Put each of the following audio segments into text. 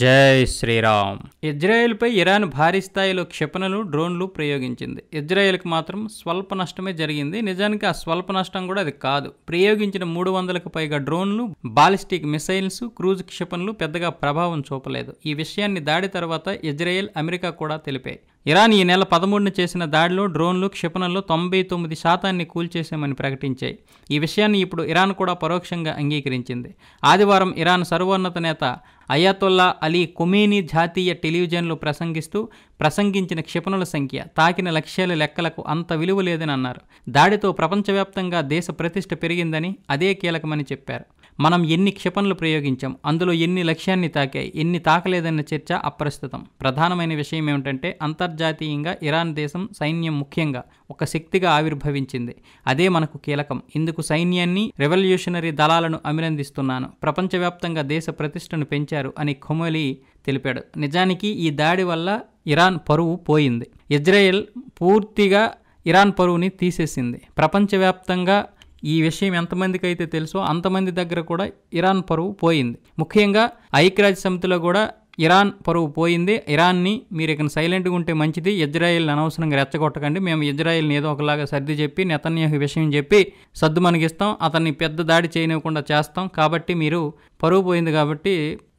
జై శ్రీరామ్ ఇజ్రాయెల్పై ఇరాన్ భారీ స్థాయిలో క్షిపణులు డ్రోన్లు ప్రయోగించింది ఇజ్రాయెల్కి మాత్రం స్వల్ప నష్టమే జరిగింది నిజానికి ఆ స్వల్ప నష్టం కూడా అది కాదు ప్రయోగించిన మూడు వందలకు పైగా డ్రోన్లు బాలిస్టిక్ మిసైల్స్ క్రూజ్ క్షిపణులు పెద్దగా ప్రభావం చూపలేదు ఈ విషయాన్ని దాడి తర్వాత ఇజ్రాయెల్ అమెరికా కూడా తెలిపాయి ఇరాన్ ఈ నెల పదమూడున చేసిన దాడిలో డ్రోన్లు క్షిపణలు తొంభై తొమ్మిది శాతాన్ని కూల్చేసామని ప్రకటించాయి ఈ విషయాన్ని ఇప్పుడు ఇరాన్ కూడా పరోక్షంగా అంగీకరించింది ఆదివారం ఇరాన్ సర్వోన్నత నేత అయాతొల్లా అలీ కొమేని జాతీయ టెలివిజన్లు ప్రసంగిస్తూ ప్రసంగించిన క్షిపణుల సంఖ్య తాకిన లక్ష్యాల లెక్కలకు అంత విలువ లేదని అన్నారు దాడితో ప్రపంచవ్యాప్తంగా దేశ ప్రతిష్ట పెరిగిందని అదే కీలకమని చెప్పారు మనం ఎన్ని క్షిపణులు ప్రయోగించాం అందులో ఎన్ని లక్ష్యాన్ని తాకాయి ఎన్ని తాకలేదన్న చర్చ అప్రస్తుతం ప్రధానమైన విషయం ఏమిటంటే అంతర్జాతీయంగా ఇరాన్ దేశం సైన్యం ముఖ్యంగా ఒక శక్తిగా ఆవిర్భవించింది అదే మనకు కీలకం ఇందుకు సైన్యాన్ని రెవల్యూషనరీ దళాలను అభినందిస్తున్నాను ప్రపంచవ్యాప్తంగా దేశ ప్రతిష్టను పెంచారు అని ఖొమోలీ తెలిపాడు నిజానికి ఈ దాడి వల్ల ఇరాన్ పరువు పోయింది ఇజ్రాయెల్ పూర్తిగా ఇరాన్ పరువుని తీసేసింది ప్రపంచవ్యాప్తంగా ఈ విషయం ఎంతమందికి అయితే తెలుసో అంతమంది దగ్గర కూడా ఇరాన్ పరువు పోయింది ముఖ్యంగా ఐక్యరాజ్య సమితిలో కూడా ఇరాన్ పరువు పోయింది ఇరాన్ని మీరు ఇక్కడ సైలెంట్గా ఉంటే మంచిది ఇజ్రాయిల్ని అనవసరంగా రెచ్చగొట్టకండి మేము ఇజ్రాయిల్ని ఏదో ఒకలాగా సర్ది చెప్పి నెతన్యాహు విషయం చెప్పి సర్దు మనగిస్తాం అతన్ని పెద్ద దాడి చేయనివ్వకుండా చేస్తాం కాబట్టి మీరు పరువు పోయింది కాబట్టి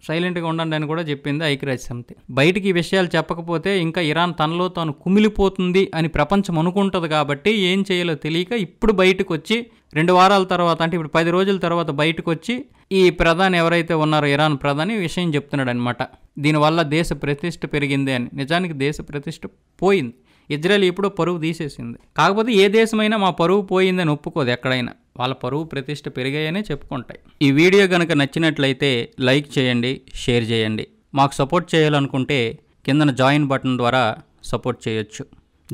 సైలెంట్గా ఉండండి అని కూడా చెప్పింది ఐక్యరాజ్య సమితి బయటికి ఈ విషయాలు చెప్పకపోతే ఇంకా ఇరాన్ తనలో తాను కుమిలిపోతుంది అని ప్రపంచం అనుకుంటుంది కాబట్టి ఏం చేయాలో తెలియక ఇప్పుడు బయటకు వచ్చి రెండు వారాల తర్వాత అంటే ఇప్పుడు పది రోజుల తర్వాత బయటకు వచ్చి ఈ ప్రధాని ఎవరైతే ఉన్నారో ఇరాన్ ప్రధాని విషయం చెప్తున్నాడు అనమాట దీనివల్ల దేశ ప్రతిష్ట పెరిగింది అని నిజానికి దేశ ప్రతిష్ట పోయింది ఇజ్రాయెల్ ఇప్పుడు పరువు తీసేసింది కాకపోతే ఏ దేశమైనా మా పరువు పోయిందని ఒప్పుకోదు ఎక్కడైనా వాళ్ళ పరువు ప్రతిష్ట పెరిగాయనే చెప్పుకుంటాయి ఈ వీడియో కనుక నచ్చినట్లయితే లైక్ చేయండి షేర్ చేయండి మాకు సపోర్ట్ చేయాలనుకుంటే కిందన జాయిన్ బటన్ ద్వారా సపోర్ట్ చేయొచ్చు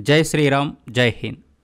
జై శ్రీరామ్ జై హింద్